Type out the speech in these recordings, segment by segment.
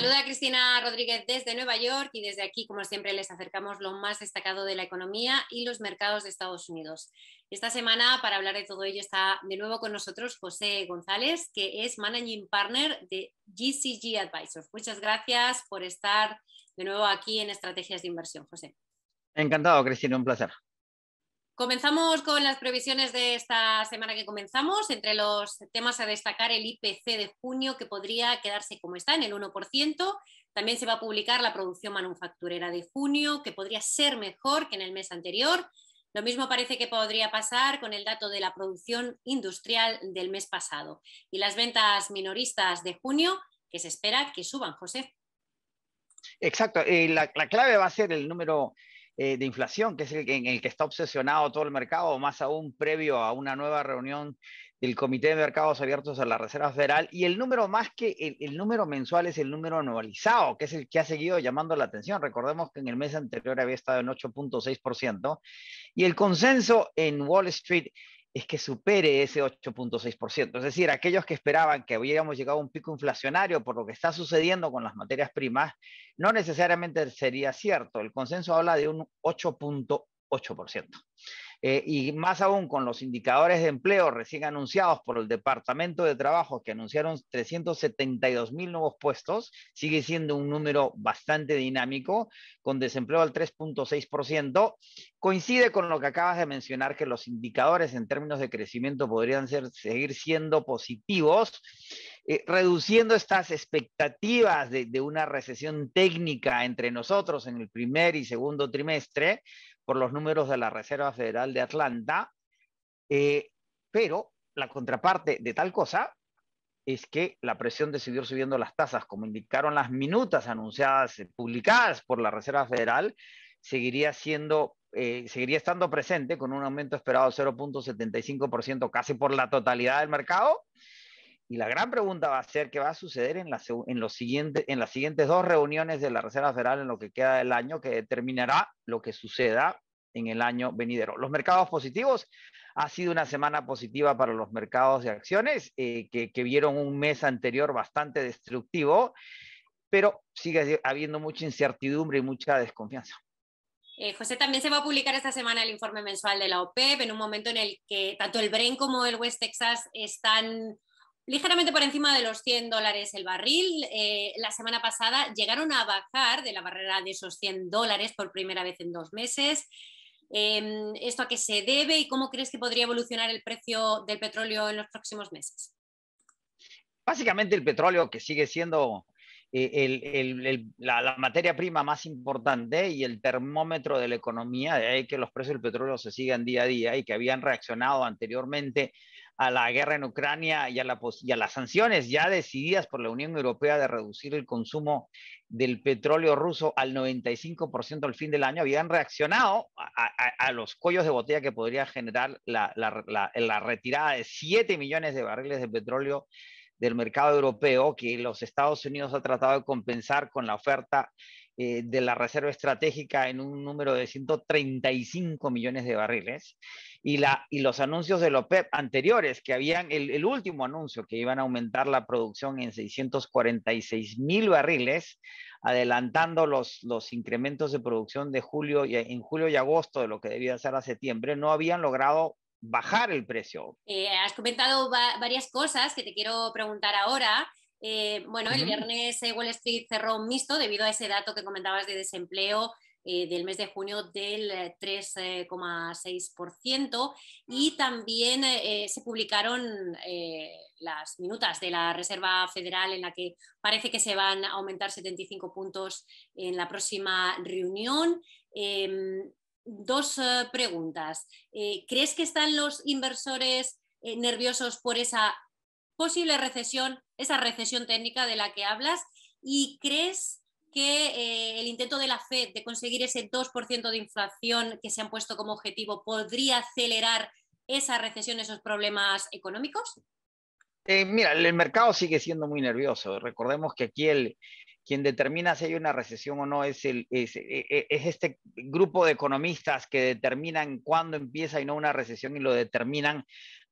saluda Cristina Rodríguez desde Nueva York y desde aquí, como siempre, les acercamos lo más destacado de la economía y los mercados de Estados Unidos. Esta semana, para hablar de todo ello, está de nuevo con nosotros José González, que es Managing Partner de GCG Advisors. Muchas gracias por estar de nuevo aquí en Estrategias de Inversión, José. Encantado, Cristina, un placer. Comenzamos con las previsiones de esta semana que comenzamos. Entre los temas a destacar, el IPC de junio, que podría quedarse como está, en el 1%. También se va a publicar la producción manufacturera de junio, que podría ser mejor que en el mes anterior. Lo mismo parece que podría pasar con el dato de la producción industrial del mes pasado y las ventas minoristas de junio, que se espera que suban, José. Exacto, eh, la clave va a ser el número eh, de inflación, que es el, en el que está obsesionado todo el mercado, más aún previo a una nueva reunión del Comité de Mercados Abiertos a la Reserva Federal. Y el número más que el número mensual es el número anualizado, que es el que ha seguido llamando la atención. Recordemos que en el mes anterior había estado en 8.6%. Y el consenso en Wall Street es que supere ese 8.6%. Es decir, aquellos que esperaban que hubiéramos llegado a un pico inflacionario por lo que está sucediendo con las materias primas, no necesariamente sería cierto. El consenso habla de un 8.8%. Eh, y más aún con los indicadores de empleo recién anunciados por el Departamento de Trabajo que anunciaron 372 mil nuevos puestos, sigue siendo un número bastante dinámico, con desempleo al 3.6%, coincide con lo que acabas de mencionar, que los indicadores en términos de crecimiento podrían ser, seguir siendo positivos. Eh, reduciendo estas expectativas de, una recesión técnica entre nosotros en el primer y segundo trimestre por los números de la Reserva Federal de Atlanta, eh, pero la contraparte de tal cosa es que la presión de seguir subiendo las tasas, como indicaron las minutas anunciadas, eh, publicadas por la Reserva Federal, seguiría siendo, seguiría estando presente con un aumento esperado de 0.75% casi por la totalidad del mercado y la gran pregunta va a ser qué va a suceder en, la, en, los siguientes, en las siguientes dos reuniones de la Reserva Federal en lo que queda del año, que determinará lo que suceda en el año venidero. Los mercados positivos, ha sido una semana positiva para los mercados de acciones, eh, que, vieron un mes anterior bastante destructivo, pero sigue habiendo mucha incertidumbre y mucha desconfianza. Eh, José, también se va a publicar esta semana el informe mensual de la OPEP, e en un momento en el que tanto el Bren como el West Texas están ligeramente por encima de los 100 dólares el barril. Eh, la semana pasada llegaron a bajar de la barrera de esos 100 dólares por primera vez en dos meses. Em, ¿Esto a qué se debe y cómo crees que podría evolucionar el precio del petróleo en los próximos meses? Básicamente el petróleo, que sigue siendo eh, la, la, materia prima más importante y el termómetro de la economía, de ahí que los precios del petróleo se sigan día a día y que habían reaccionado anteriormente a la guerra en Ucrania y a, las sanciones ya decididas por la Unión Europea de reducir el consumo del petróleo ruso al 95% al fin del año, habían reaccionado a, los cuellos de botella que podría generar la, la retirada de 7 millones de barriles de petróleo del mercado europeo que los Estados Unidos ha tratado de compensar con la oferta eh, de la reserva estratégica en un número de 135 millones de barriles y, la, los anuncios de los PEP anteriores, que habían el, último anuncio que iban a aumentar la producción en 646 mil barriles, adelantando los, los incrementos de producción de julio y, en julio y agosto de lo que debía ser a septiembre, no habían logrado bajar el precio. Eh, has comentado varias cosas que te quiero preguntar ahora. Eh, bueno, el viernes eh, Wall Street cerró un mixto debido a ese dato que comentabas de desempleo eh, del mes de junio del 3,6% y también se publicaron las minutas de la Reserva Federal en la que parece que se van a aumentar 75 puntos en la próxima reunión em, dos preguntas. ¿Crees que están los inversores nerviosos por esa posible recesión, esa recesión técnica de la que hablas, y crees que eh, el intento de la Fed de conseguir ese 2% de inflación que se han puesto como objetivo podría acelerar esa recesión, esos problemas económicos? Eh, mira, el mercado sigue siendo muy nervioso. Recordemos que aquí el, quien determina si hay una recesión o no es, el, es, e, e, es, este grupo de economistas que determinan cuándo empieza y no una recesión y lo determinan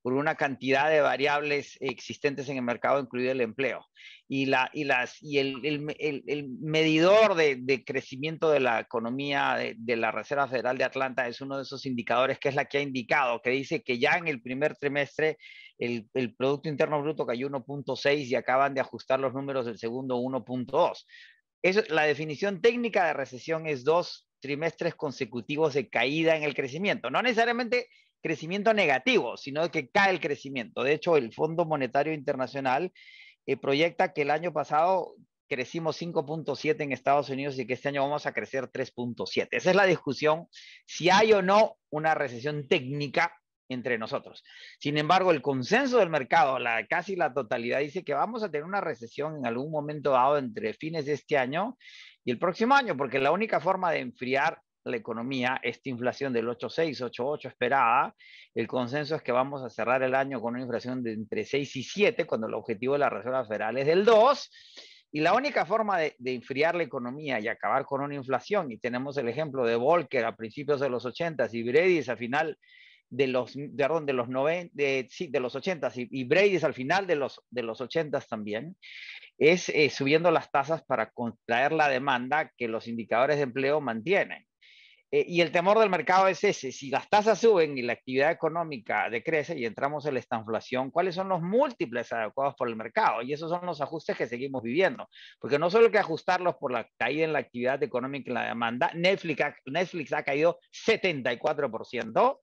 por una cantidad de variables existentes en el mercado, incluido el empleo. Y, la, y, las, y el, el, el, medidor de, de, crecimiento de la economía de, de, la Reserva Federal de Atlanta es uno de esos indicadores que es la que ha indicado, que dice que ya en el primer trimestre el, Producto Interno Bruto cayó 1.6 y acaban de ajustar los números del segundo 1.2. La definición técnica de recesión es dos trimestres consecutivos de caída en el crecimiento. No necesariamente crecimiento negativo, sino que cae el crecimiento. De hecho, el Fondo Monetario Internacional eh, proyecta que el año pasado crecimos 5.7 en Estados Unidos y que este año vamos a crecer 3.7. Esa es la discusión si hay o no una recesión técnica entre nosotros. Sin embargo, el consenso del mercado, la, casi la totalidad, dice que vamos a tener una recesión en algún momento dado entre fines de este año y el próximo año, porque la única forma de enfriar la economía, esta inflación del 8,6, 8,8 esperada, el consenso es que vamos a cerrar el año con una inflación de entre 6 y 7, cuando el objetivo de la Reserva Federal es del 2. Y la única forma de, de, enfriar la economía y acabar con una inflación, y tenemos el ejemplo de Volcker a principios de los 80 y Bredis al final de los, perdón, de los, 90, de, sí, de los 80 y, y Bredis al final de los, de los 80 también, es eh, subiendo las tasas para contraer la demanda que los indicadores de empleo mantienen. Eh, y el temor del mercado es ese, si las tasas suben y la actividad económica decrece y entramos en la estanflación, ¿cuáles son los múltiples adecuados por el mercado? Y esos son los ajustes que seguimos viviendo, porque no solo hay que ajustarlos por la caída en la actividad económica y la demanda, Netflix ha, Netflix ha caído 74%.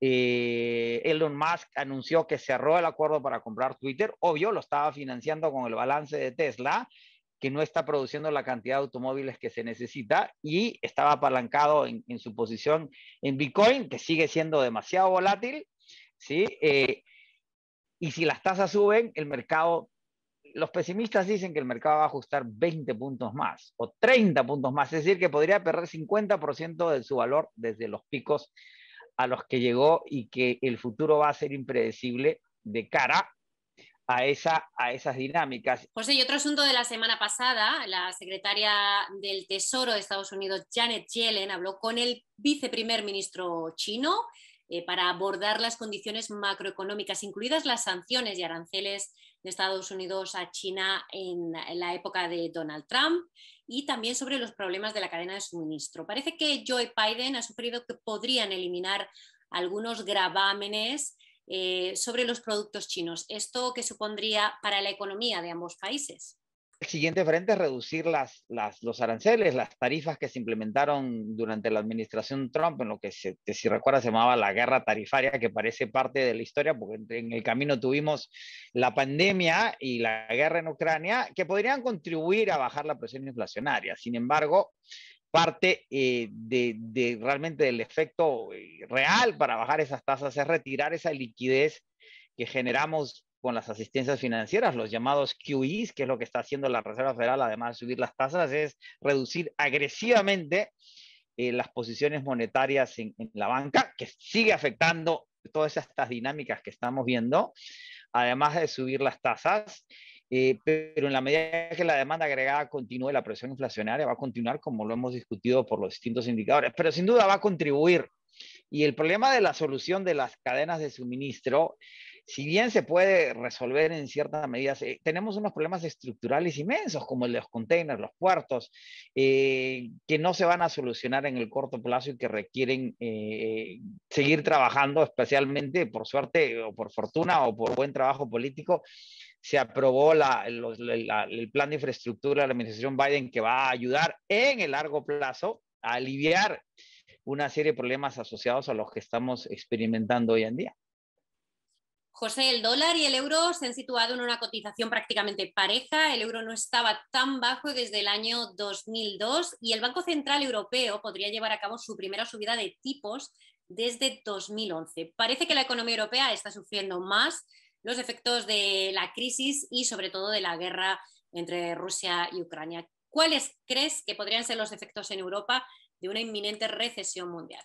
Eh, Elon Musk anunció que cerró el acuerdo para comprar Twitter. Obvio, lo estaba financiando con el balance de Tesla que no está produciendo la cantidad de automóviles que se necesita y estaba apalancado en, su posición en Bitcoin, que sigue siendo demasiado volátil, ¿sí? Eh, y si las tasas suben, el mercado, los pesimistas dicen que el mercado va a ajustar 20 puntos más o 30 puntos más, es decir, que podría perder 50% de su valor desde los picos a los que llegó y que el futuro va a ser impredecible de cara a, a esas dinámicas. José, pues y otro asunto de la semana pasada, la secretaria del Tesoro de Estados Unidos, Janet Yellen, habló con el viceprimer ministro chino eh, para abordar las condiciones macroeconómicas, incluidas las sanciones y aranceles de Estados Unidos a China en, en la época de Donald Trump y también sobre los problemas de la cadena de suministro. Parece que Joe Biden ha sufrido que podrían eliminar algunos gravámenes eh, sobre los productos chinos. ¿Esto qué supondría para la economía de ambos países? El siguiente frente es reducir las, los aranceles, las tarifas que se implementaron durante la administración Trump, en lo que, que si recuerdas se llamaba la guerra tarifaria, que parece parte de la historia, porque en el camino tuvimos la pandemia y la guerra en Ucrania, que podrían contribuir a bajar la presión inflacionaria. Sin embargo, parte eh, de, realmente del efecto eh, real para bajar esas tasas es retirar esa liquidez que generamos con las asistencias financieras, los llamados QEs, que es lo que está haciendo la Reserva Federal, además de subir las tasas, es reducir agresivamente eh, las posiciones monetarias en la banca, que sigue afectando todas estas dinámicas que estamos viendo, además de subir las tasas. Eh, pero en la medida que la demanda agregada continúe, la presión inflacionaria va a continuar, como lo hemos discutido por los distintos indicadores, pero sin duda va a contribuir. Y el problema de la solución de las cadenas de suministro, si bien se puede resolver en ciertas medidas, eh, tenemos unos problemas estructurales inmensos, como el de los containers, los puertos, eh, que no se van a solucionar en el corto plazo y que requieren seguir trabajando, especialmente, por suerte o por fortuna o por buen trabajo político, se aprobó el plan de infraestructura de la administración Biden que va a ayudar en el largo plazo a aliviar una serie de problemas asociados a los que estamos experimentando hoy en día. José, el dólar y el euro se han situado en una cotización prácticamente pareja. El euro no estaba tan bajo desde el año 2002 y el Banco Central Europeo podría llevar a cabo su primera subida de tipos desde 2011. Parece que la economía europea está sufriendo más los efectos de la crisis y sobre todo de la guerra entre Rusia y Ucrania. ¿Cuáles crees que podrían ser los efectos en Europa de una inminente recesión mundial?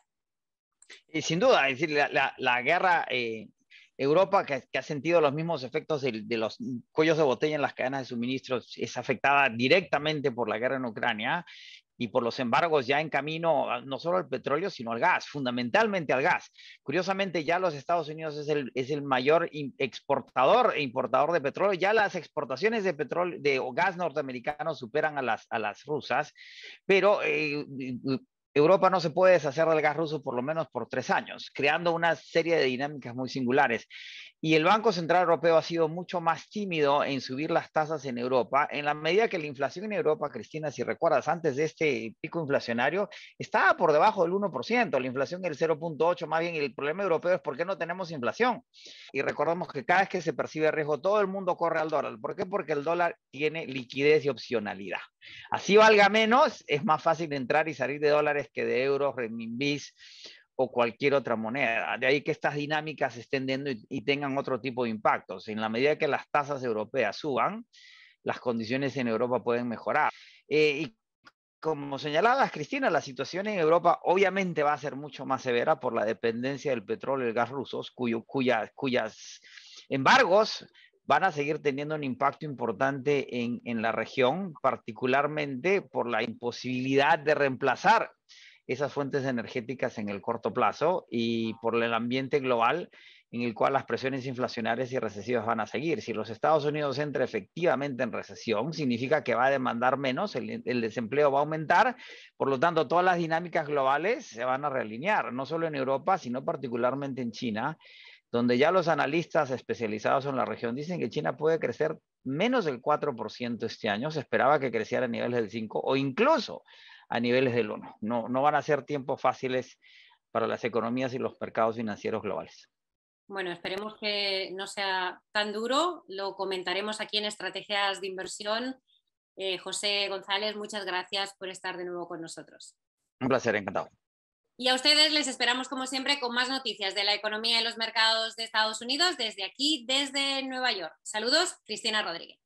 Eh, sin duda, es decir, la, guerra eh, Europa, que, ha sentido los mismos efectos de, de, los cuellos de botella en las cadenas de suministros, es afectada directamente por la guerra en Ucrania y por los embargos ya en camino ah, no solo al petróleo, sino al gas, fundamentalmente al gas. Curiosamente, ya los Estados Unidos es el, es el mayor exportador e importador de petróleo. Ya las exportaciones de petróleo, de gas norteamericano superan a las, a las rusas, pero eh, Europa no se puede deshacer del gas ruso por lo menos por tres años, creando una serie de dinámicas muy singulares. Y el Banco Central Europeo ha sido mucho más tímido en subir las tasas en Europa, en la medida que la inflación en Europa, Cristina, si recuerdas, antes de este pico inflacionario, estaba por debajo del 1%, la inflación el 0.8%, más bien y el problema europeo es por qué no tenemos inflación. Y recordamos que cada vez que se percibe riesgo, todo el mundo corre al dólar. ¿Por qué? Porque el dólar tiene liquidez y opcionalidad. Así valga menos, es más fácil entrar y salir de dólares que de euros, renminbis o cualquier otra moneda. De ahí que estas dinámicas estén dando y, tengan otro tipo de impactos. En la medida que las tasas europeas suban, las condiciones en Europa pueden mejorar. Eh, y como señalaba Cristina, la situación en Europa obviamente va a ser mucho más severa por la dependencia del petróleo y el gas rusos, cuyo, cuyas embargos van a seguir teniendo un impacto importante en, la región, particularmente por la imposibilidad de reemplazar esas fuentes energéticas en el corto plazo y por el ambiente global en el cual las presiones inflacionarias y recesivas van a seguir. Si los Estados Unidos entran efectivamente en recesión, significa que va a demandar menos, el, desempleo va a aumentar, por lo tanto, todas las dinámicas globales se van a realinear, no solo en Europa, sino particularmente en China, donde ya los analistas especializados en la región dicen que China puede crecer menos del 4% este año, se esperaba que creciera a niveles del 5 o incluso a niveles del 1. No, no van a ser tiempos fáciles para las economías y los mercados financieros globales. Bueno, esperemos que no sea tan duro, lo comentaremos aquí en Estrategias de Inversión. Eh, José González, muchas gracias por estar de nuevo con nosotros. Un placer, encantado. Y a ustedes les esperamos, como siempre, con más noticias de la economía y los mercados de Estados Unidos desde aquí, desde Nueva York. Saludos, Cristina Rodríguez.